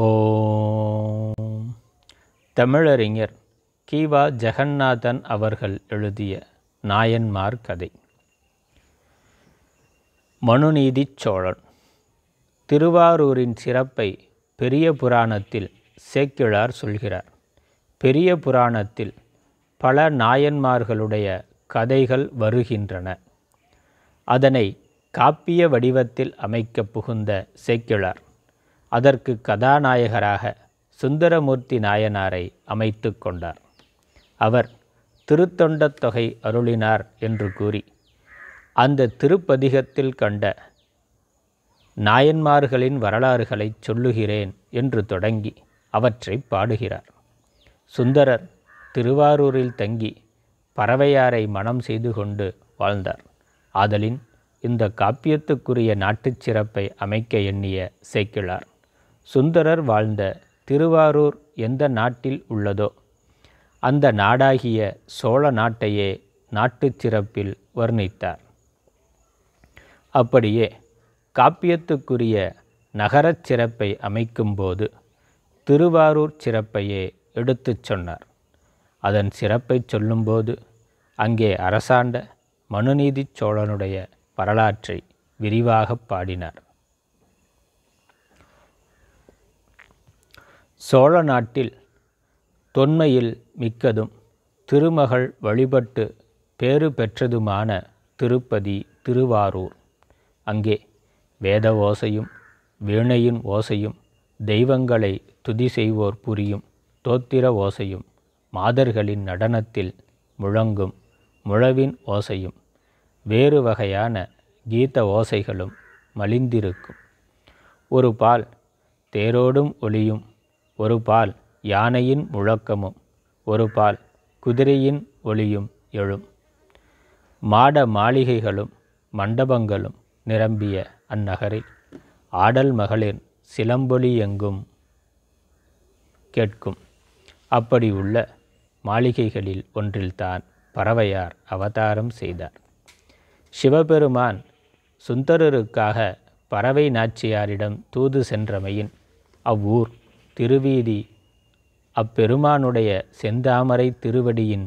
ஓம் தமிழறிஞர் கீவா ஜெகநாதன் அவர்கள் எழுதிய நாயன்மார் கதை மனுநீதி சோழன் திருவாரூரின் சிறப்பை பெரிய புராணத்தில் சேக்கிழார் சொல்கிறார் பெரிய புராணத்தில் பல நாயன்மார்களுடைய கதைகள் வருகின்றன அதனை காப்பிய வடிவத்தில் அமைக்க புகுந்த சேக்கிழார் அதற்கு கதாநாயகராக சுந்தரமூர்த்தி நாயனாரை அமைத்து கொண்டார் அவர் திருத்தொண்டத் தொகை அருளினார் என்று கூறி அந்த திருப்பதிகத்தில் கண்ட நாயன்மார்களின் வரலாறுகளை சொல்லுகிறேன் என்று தொடங்கி அவற்றை பாடுகிறார் சுந்தரர் திருவாரூரில் தங்கி பறவையாரை மனம் செய்து கொண்டு வாழ்ந்தார் ஆதலின் இந்த காப்பியத்துக்குரிய நாட்டுச் சிறப்பை அமைக்க எண்ணிய சேக்கிழார் சுந்தரர் வாழ்ந்த திருவாரூர் எந்த நாட்டில் உள்ளதோ அந்த நாடாகிய சோழ நாட்டையே நாட்டுச் சிறப்பில் வர்ணித்தார் அப்படியே காப்பியத்துக்குரிய நகரச் சிறப்பை அமைக்கும்போது திருவாரூர் சிறப்பையே எடுத்துச் சொன்னார் அதன் சிறப்பை சொல்லும்போது அங்கே அரசாண்ட மனுநீதி சோழனுடைய வரலாற்றை விரிவாக பாடினார் சோழ நாட்டில் தொன்மையில் மிக்கதும் திருமகள் வழிபட்டு பேறு பெற்றதுமான திருப்பதி திருவாரூர் அங்கே வேத ஓசையும் வீணையின் ஓசையும் தெய்வங்களை துதி செய்வோர் புரியும் தோத்திர ஓசையும் மாதர்களின் நடனத்தில் முழங்கும் முழவின் ஓசையும் வேறு வகையான கீத ஓசைகளும் மலிந்திருக்கும் ஒரு பால் தேரோடும் ஒளியும் ஒரு பால் யானையின் முழக்கமும் ஒரு பால் குதிரையின் ஒளியும் எழும் மாட மாளிகைகளும் மண்டபங்களும் நிரம்பிய அந்நகரில் ஆடல் மகளிர் சிலம்பொலி எங்கும் கேட்கும் அப்படி உள்ள மாளிகைகளில் ஒன்றில்தான் பறவையார் அவதாரம் செய்தார் சிவபெருமான் சுந்தரருக்காக பறவை நாச்சியாரிடம் தூது சென்றமையின் அவ்வூர் திருவீதி அப்பெருமானுடைய செந்தாமரை திருவடியின்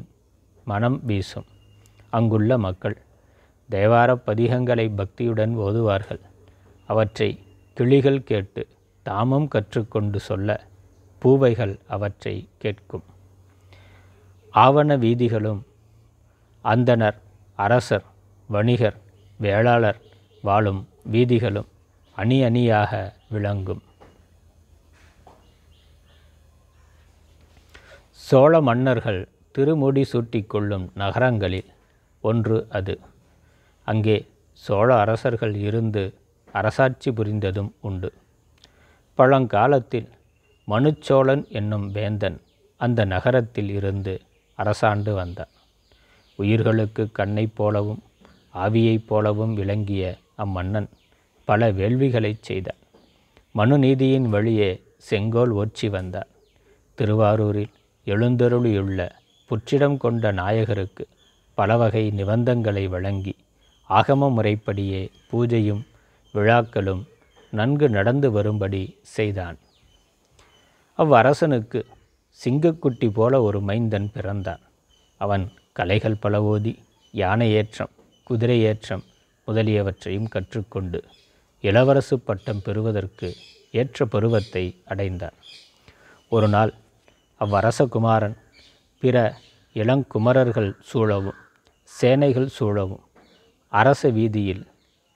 மனம் வீசும் அங்குள்ள மக்கள் தேவார பதிகங்களை பக்தியுடன் ஓதுவார்கள் அவற்றை கிளிகள் கேட்டு தாமும் கற்றுக்கொண்டு சொல்ல பூவைகள் அவற்றை கேட்கும் ஆவண வீதிகளும் அந்தனர் அரசர் வணிகர் வேளாளர் வாழும் வீதிகளும் அணி அணியாக விளங்கும் சோழ மன்னர்கள் திருமுடி சூட்டி கொள்ளும் நகரங்களில் ஒன்று அது அங்கே சோழ அரசர்கள் இருந்து அரசாட்சி புரிந்ததும் உண்டு பழங்காலத்தில் மனுச்சோழன் என்னும் வேந்தன் அந்த நகரத்தில் இருந்து அரசாண்டு வந்தான் உயிர்களுக்கு கண்ணைப் போலவும் ஆவியைப் போலவும் விளங்கிய அம்மன்னன் பல வேள்விகளைச் செய்தான் மனுநீதியின் வழியே செங்கோல் ஓச்சி வந்தார் திருவாரூரில் எழுந்தருளியுள்ள புற்றிடம் கொண்ட நாயகருக்கு பலவகை நிபந்தங்களை வழங்கி ஆகம முறைப்படியே பூஜையும் விழாக்களும் நன்கு நடந்து வரும்படி செய்தான் அவ்வரசனுக்கு சிங்கக்குட்டி போல ஒரு மைந்தன் பிறந்தான் அவன் கலைகள் பல ஓதி யானை ஏற்றம் குதிரை ஏற்றம் முதலியவற்றையும் கற்றுக்கொண்டு இளவரசு பட்டம் பெறுவதற்கு ஏற்ற பருவத்தை அடைந்தான் ஒரு நாள் அவ்வரசகுமாரன் பிற இளங்குமரர்கள் சூழவும் சேனைகள் சூழவும் அரச வீதியில்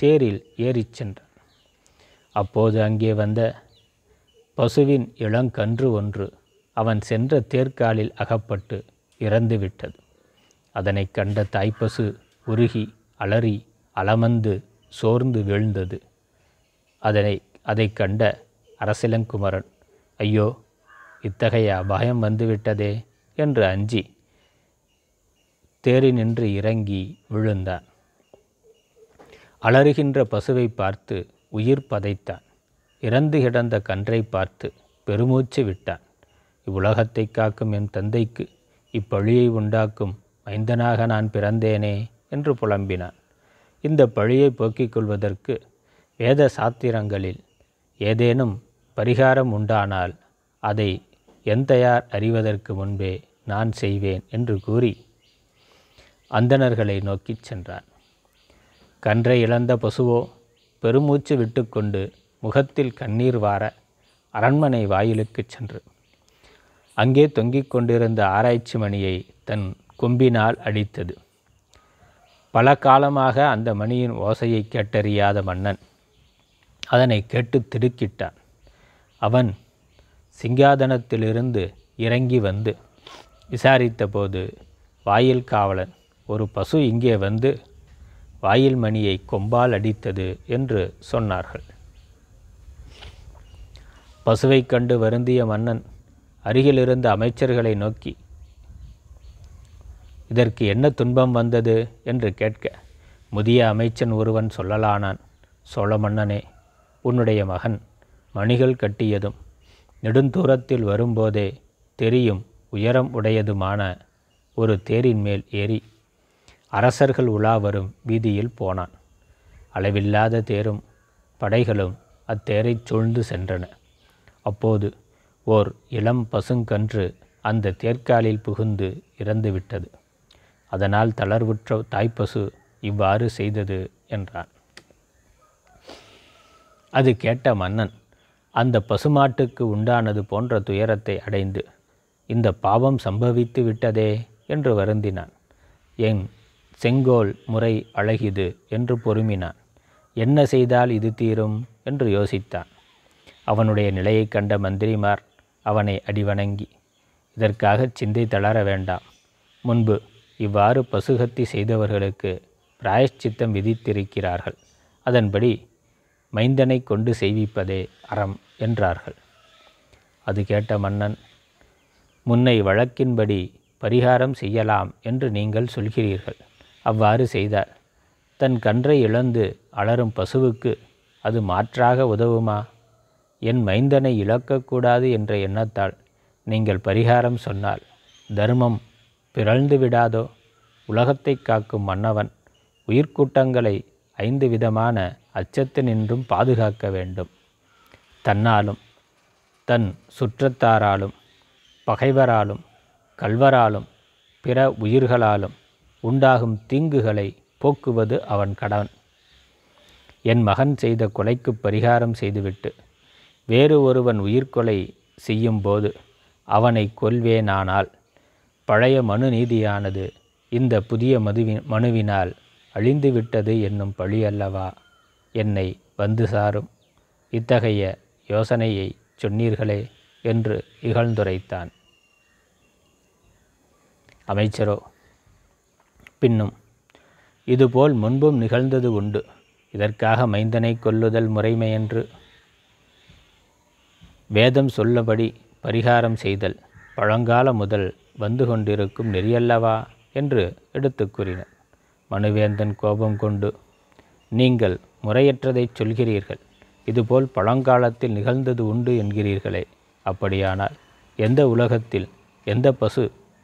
தேரில் ஏறிச் சென்றான் அப்போது அங்கே வந்த பசுவின் இளங்கன்று ஒன்று அவன் சென்ற தேர்காலில் அகப்பட்டு இறந்துவிட்டது அதனை கண்ட தாய்ப்பசு உருகி அலறி அலமந்து சோர்ந்து வீழ்ந்தது அதனை அதை கண்ட அரசிலங்குமரன் ஐயோ இத்தகைய அபாயம் வந்துவிட்டதே என்று அஞ்சி தேறி நின்று இறங்கி விழுந்தான் அலறுகின்ற பசுவை பார்த்து உயிர் பதைத்தான் இறந்து கிடந்த கன்றை பார்த்து பெருமூச்சு விட்டான் இவ்வுலகத்தை காக்கும் என் தந்தைக்கு இப்பழியை உண்டாக்கும் மைந்தனாக நான் பிறந்தேனே என்று புலம்பினான் இந்த பழியை போக்கிக் கொள்வதற்கு வேத சாத்திரங்களில் ஏதேனும் பரிகாரம் உண்டானால் அதை எந்தையார் அறிவதற்கு முன்பே நான் செய்வேன் என்று கூறி அந்தணர்களை நோக்கிச் சென்றார் கன்றை இழந்த பசுவோ பெருமூச்சு விட்டுக்கொண்டு முகத்தில் கண்ணீர் வார அரண்மனை வாயிலுக்குச் சென்று அங்கே தொங்கிக் கொண்டிருந்த ஆராய்ச்சி மணியை தன் கொம்பினால் அடித்தது பல காலமாக அந்த மணியின் ஓசையை கேட்டறியாத மன்னன் அதனை கேட்டு திடுக்கிட்டான் அவன் சிங்காதனத்திலிருந்து இறங்கி வந்து விசாரித்தபோது வாயில் காவலன் ஒரு பசு இங்கே வந்து வாயில் மணியை கொம்பால் அடித்தது என்று சொன்னார்கள் பசுவைக் கண்டு வருந்திய மன்னன் அருகிலிருந்த அமைச்சர்களை நோக்கி இதற்கு என்ன துன்பம் வந்தது என்று கேட்க முதிய அமைச்சன் ஒருவன் சொல்லலானான் சோழ மன்னனே உன்னுடைய மகன் மணிகள் கட்டியதும் நெடுந்தூரத்தில் வரும்போதே தெரியும் உயரம் உடையதுமான ஒரு தேரின் மேல் ஏறி அரசர்கள் உலா வரும் வீதியில் போனான் அளவில்லாத தேரும் படைகளும் அத்தேரை சூழ்ந்து சென்றன அப்போது ஓர் இளம் பசுங்கன்று அந்த தேர்க்காலில் புகுந்து இறந்துவிட்டது அதனால் தளர்வுற்ற தாய்ப்பசு இவ்வாறு செய்தது என்றான் அது கேட்ட மன்னன் அந்த பசுமாட்டுக்கு உண்டானது போன்ற துயரத்தை அடைந்து இந்த பாவம் சம்பவித்து விட்டதே என்று வருந்தினான் என் செங்கோல் முறை அழகிது என்று பொறுமினான் என்ன செய்தால் இது தீரும் என்று யோசித்தான் அவனுடைய நிலையை கண்ட மந்திரிமார் அவனை அடிவணங்கி இதற்காக சிந்தை தளர வேண்டாம் முன்பு இவ்வாறு பசுகத்தி செய்தவர்களுக்கு பிராயஷ்சித்தம் விதித்திருக்கிறார்கள் அதன்படி மைந்தனை கொண்டு செய்விப்பதே அறம் என்றார்கள் அது கேட்ட மன்னன் முன்னை வழக்கின்படி பரிகாரம் செய்யலாம் என்று நீங்கள் சொல்கிறீர்கள் அவ்வாறு செய்தார் தன் கன்றை இழந்து அலரும் பசுவுக்கு அது மாற்றாக உதவுமா என் மைந்தனை இழக்கக்கூடாது என்ற எண்ணத்தால் நீங்கள் பரிகாரம் சொன்னால் தர்மம் பிறழ்ந்து விடாதோ உலகத்தை காக்கும் மன்னவன் உயிர்க்கூட்டங்களை ஐந்து விதமான அச்சத்து நின்றும் பாதுகாக்க வேண்டும் தன்னாலும் தன் சுற்றத்தாராலும் பகைவராலும் கல்வராலும் பிற உயிர்களாலும் உண்டாகும் தீங்குகளை போக்குவது அவன் கடன் என் மகன் செய்த கொலைக்கு பரிகாரம் செய்துவிட்டு வேறு ஒருவன் உயிர்கொலை செய்யும்போது அவனை கொல்வேனானால் பழைய மனு நீதியானது இந்த புதிய மதுவி மனுவினால் அழிந்துவிட்டது என்னும் பழியல்லவா என்னை வந்து சாரும் இத்தகைய யோசனையை சொன்னீர்களே என்று இகழ்ந்துரைத்தான் அமைச்சரோ பின்னும் இதுபோல் முன்பும் நிகழ்ந்தது உண்டு இதற்காக மைந்தனை கொல்லுதல் முறைமையென்று வேதம் சொல்லபடி பரிகாரம் செய்தல் பழங்கால முதல் வந்து கொண்டிருக்கும் நெறியல்லவா என்று எடுத்து கூறினர் மனுவேந்தன் கோபம் கொண்டு நீங்கள் முறையற்றதை சொல்கிறீர்கள் இதுபோல் பழங்காலத்தில் நிகழ்ந்தது உண்டு என்கிறீர்களே அப்படியானால் எந்த உலகத்தில் எந்த பசு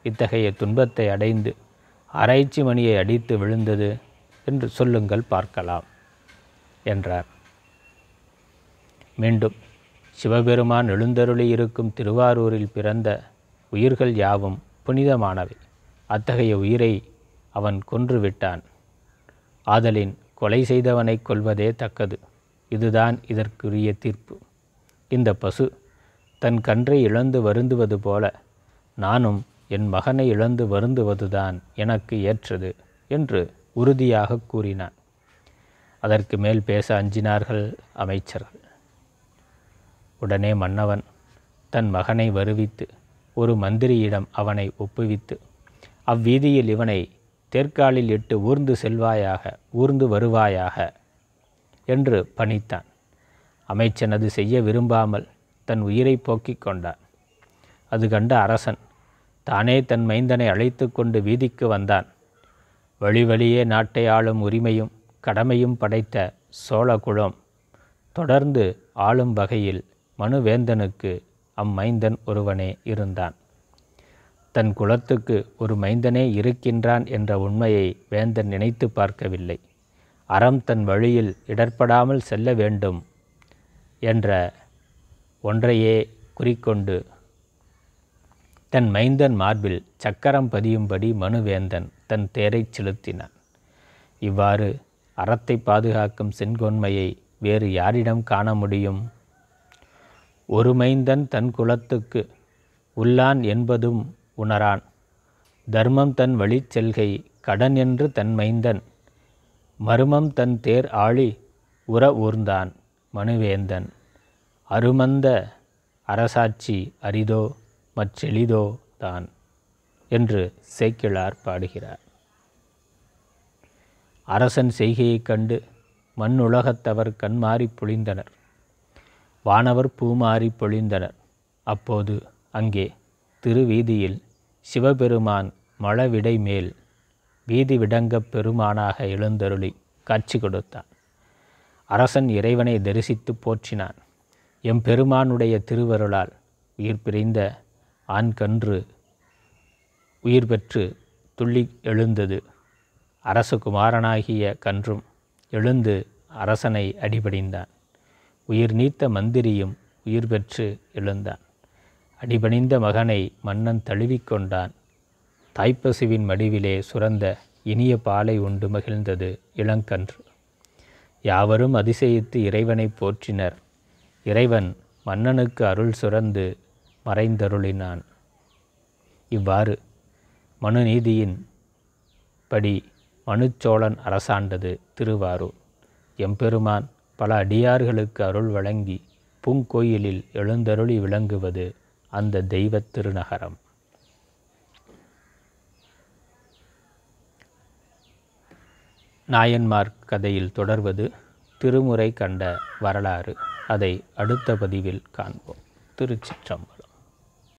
இத்தகைய துன்பத்தை அடைந்து ஆராய்ச்சி மணியை அடித்து விழுந்தது என்று சொல்லுங்கள் பார்க்கலாம் என்றார் மீண்டும் சிவபெருமான் எழுந்தருளி இருக்கும் திருவாரூரில் பிறந்த உயிர்கள் யாவும் புனிதமானவை அத்தகைய உயிரை அவன் கொன்றுவிட்டான் ஆதலின் கொலை செய்தவனை கொள்வதே தக்கது இதுதான் இதற்குரிய தீர்ப்பு இந்த பசு தன் கன்றை இழந்து வருந்துவது போல நானும் என் மகனை இழந்து வருந்துவதுதான் எனக்கு ஏற்றது என்று உறுதியாக கூறினான் அதற்கு மேல் பேச அஞ்சினார்கள் அமைச்சர்கள் உடனே மன்னவன் தன் மகனை வருவித்து ஒரு மந்திரியிடம் அவனை ஒப்புவித்து அவ்வீதியில் இவனை தேர்க்காலில் இட்டு ஊர்ந்து செல்வாயாக ஊர்ந்து வருவாயாக என்று பணித்தான் அமைச்சன் அது செய்ய விரும்பாமல் தன் உயிரை போக்கிக் கொண்டான் அது கண்ட அரசன் தானே தன் மைந்தனை அழைத்து கொண்டு வீதிக்கு வந்தான் வழி வழியே நாட்டை ஆளும் உரிமையும் கடமையும் படைத்த சோழகுளம் தொடர்ந்து ஆளும் வகையில் மனுவேந்தனுக்கு அம்மைந்தன் ஒருவனே இருந்தான் தன் குலத்துக்கு ஒரு மைந்தனே இருக்கின்றான் என்ற உண்மையை வேந்தன் நினைத்து பார்க்கவில்லை அறம் தன் வழியில் இடர்படாமல் செல்ல வேண்டும் என்ற ஒன்றையே குறிக்கொண்டு தன் மைந்தன் மார்பில் சக்கரம் பதியும்படி மனுவேந்தன் தன் தேரை செலுத்தினான் இவ்வாறு அறத்தை பாதுகாக்கும் செங்கொன்மையை வேறு யாரிடம் காண முடியும் ஒரு மைந்தன் தன் குலத்துக்கு உள்ளான் என்பதும் உணரான் தர்மம் தன் வழி செல்கை கடன் என்று தன் மைந்தன் மருமம் தன் தேர் ஆழி உற ஊர்ந்தான் மனுவேந்தன் அருமந்த அரசாட்சி அரிதோ மற்றெளிதோ தான் என்று சேக்கிழார் பாடுகிறார் அரசன் செய்கையைக் கண்டு மண்ணுலகத்தவர் கண்மாறி பொழிந்தனர் வானவர் பூமாறி பொழிந்தனர் அப்போது அங்கே திருவீதியில் சிவபெருமான் மழவிடை மேல் வீதி விடங்கப் பெருமானாக எழுந்தருளி காட்சி கொடுத்தான் அரசன் இறைவனை தரிசித்து போற்றினான் எம் பெருமானுடைய திருவருளால் உயிர் பிரிந்த ஆண் கன்று உயிர் பெற்று துள்ளி எழுந்தது அரசகுமாரனாகிய கன்றும் எழுந்து அரசனை அடிபடிந்தான் உயிர் நீத்த மந்திரியும் உயிர் பெற்று எழுந்தான் அடிபணிந்த மகனை மன்னன் தழுவிக்கொண்டான் தாய்ப்பசுவின் மடிவிலே சுரந்த இனிய பாலை உண்டு மகிழ்ந்தது இளங்கன்று யாவரும் அதிசயித்து இறைவனை போற்றினர் இறைவன் மன்னனுக்கு அருள் சுரந்து மறைந்தருளினான் இவ்வாறு மனுநீதியின் படி மனுச்சோழன் அரசாண்டது திருவாரூர் எம்பெருமான் பல அடியார்களுக்கு அருள் வழங்கி பூங்கோயிலில் எழுந்தருளி விளங்குவது அந்த தெய்வ திருநகரம் நாயன்மார் கதையில் தொடர்வது திருமுறை கண்ட வரலாறு அதை அடுத்த பதிவில் காண்போம் திருச்சிற்றம்பு